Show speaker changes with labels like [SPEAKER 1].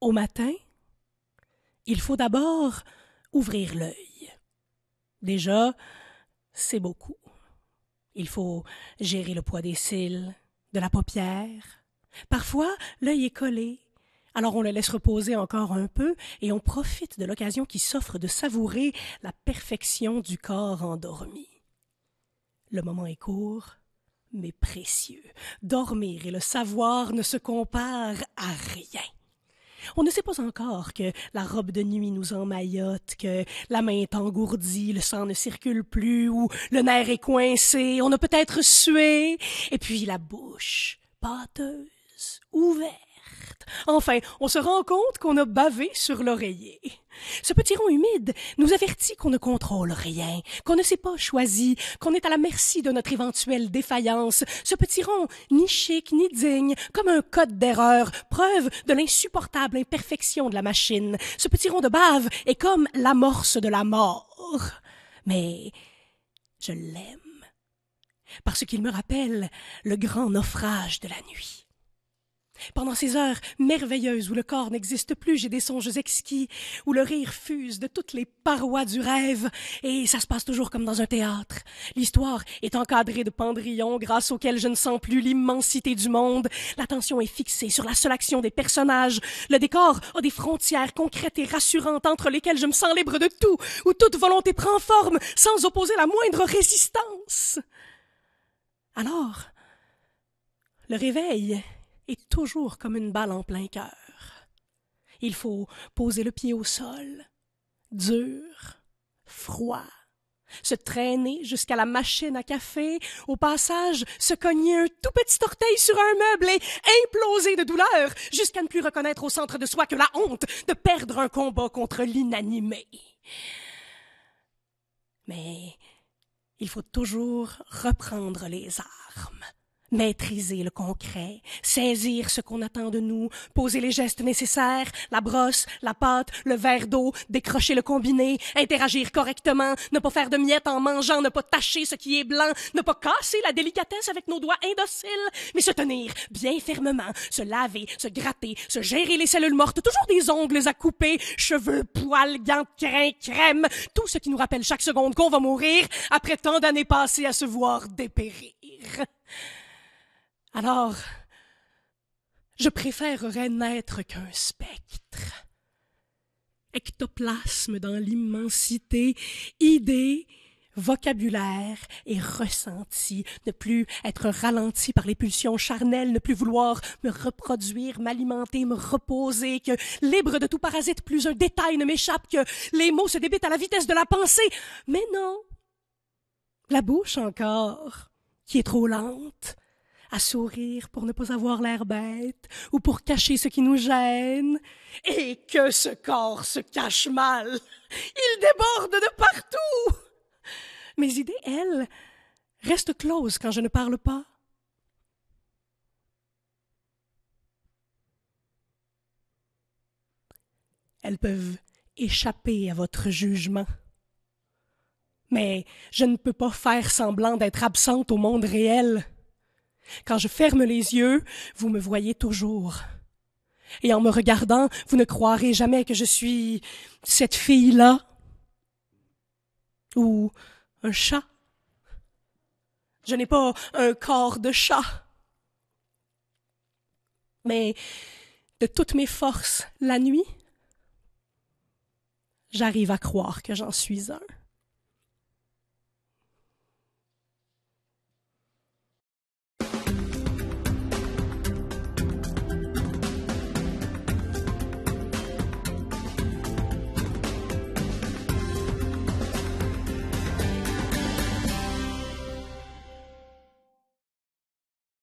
[SPEAKER 1] Au matin, il faut d'abord ouvrir l'œil. Déjà, c'est beaucoup. Il faut gérer le poids des cils, de la paupière. Parfois, l'œil est collé. Alors on le laisse reposer encore un peu et on profite de l'occasion qui s'offre de savourer la perfection du corps endormi. Le moment est court, mais précieux. Dormir et le savoir ne se comparent à rien. On ne sait pas encore que la robe de nuit nous emmaillote, que la main est engourdie, le sang ne circule plus, ou le nerf est coincé, on a peut-être sué, et puis la bouche pâteuse, ouverte, Enfin, on se rend compte qu'on a bavé sur l'oreiller. Ce petit rond humide nous avertit qu'on ne contrôle rien, qu'on ne s'est pas choisi, qu'on est à la merci de notre éventuelle défaillance. Ce petit rond, ni chic, ni digne, comme un code d'erreur, preuve de l'insupportable imperfection de la machine. Ce petit rond de bave est comme l'amorce de la mort. Mais je l'aime, parce qu'il me rappelle le grand naufrage de la nuit pendant ces heures merveilleuses où le corps n'existe plus, j'ai des songes exquis, où le rire fuse de toutes les parois du rêve, et ça se passe toujours comme dans un théâtre. L'histoire est encadrée de pendrillons grâce auxquels je ne sens plus l'immensité du monde. L'attention est fixée sur la seule action des personnages. Le décor a des frontières concrètes et rassurantes entre lesquelles je me sens libre de tout, où toute volonté prend forme sans opposer la moindre résistance. Alors, le réveil est toujours comme une balle en plein cœur. Il faut poser le pied au sol, dur, froid, se traîner jusqu'à la machine à café, au passage se cogner un tout petit orteil sur un meuble et imploser de douleur jusqu'à ne plus reconnaître au centre de soi que la honte de perdre un combat contre l'inanimé. Mais il faut toujours reprendre les armes, maîtriser le concret, saisir ce qu'on attend de nous, poser les gestes nécessaires, la brosse, la pâte, le verre d'eau, décrocher le combiné, interagir correctement, ne pas faire de miettes en mangeant, ne pas tacher ce qui est blanc, ne pas casser la délicatesse avec nos doigts indociles, mais se tenir bien fermement, se laver, se gratter, se gérer les cellules mortes, toujours des ongles à couper, cheveux, poils, gants, crin, crème, tout ce qui nous rappelle chaque seconde qu'on va mourir après tant d'années passées à se voir dépérir. Alors, je préférerais n'être qu'un spectre. Ectoplasme dans l'immensité, idée, vocabulaire et ressenti, ne plus être ralenti par les pulsions charnelles, ne plus vouloir me reproduire, m'alimenter, me reposer, que libre de tout parasite, plus un détail ne m'échappe, que les mots se débitent à la vitesse de la pensée. Mais non. La bouche encore, qui est trop lente, à sourire pour ne pas avoir l'air bête ou pour cacher ce qui nous gêne. Et que ce corps se cache mal. Il déborde de partout. Mes idées, elles, restent closes quand je ne parle pas. Elles peuvent échapper à votre jugement. Mais je ne peux pas faire semblant d'être absente au monde réel. Quand je ferme les yeux, vous me voyez toujours. Et en me regardant, vous ne croirez jamais que je suis cette fille-là ou un chat. Je n'ai pas un corps de chat. Mais de toutes mes forces, la nuit, j'arrive à croire que j'en suis un.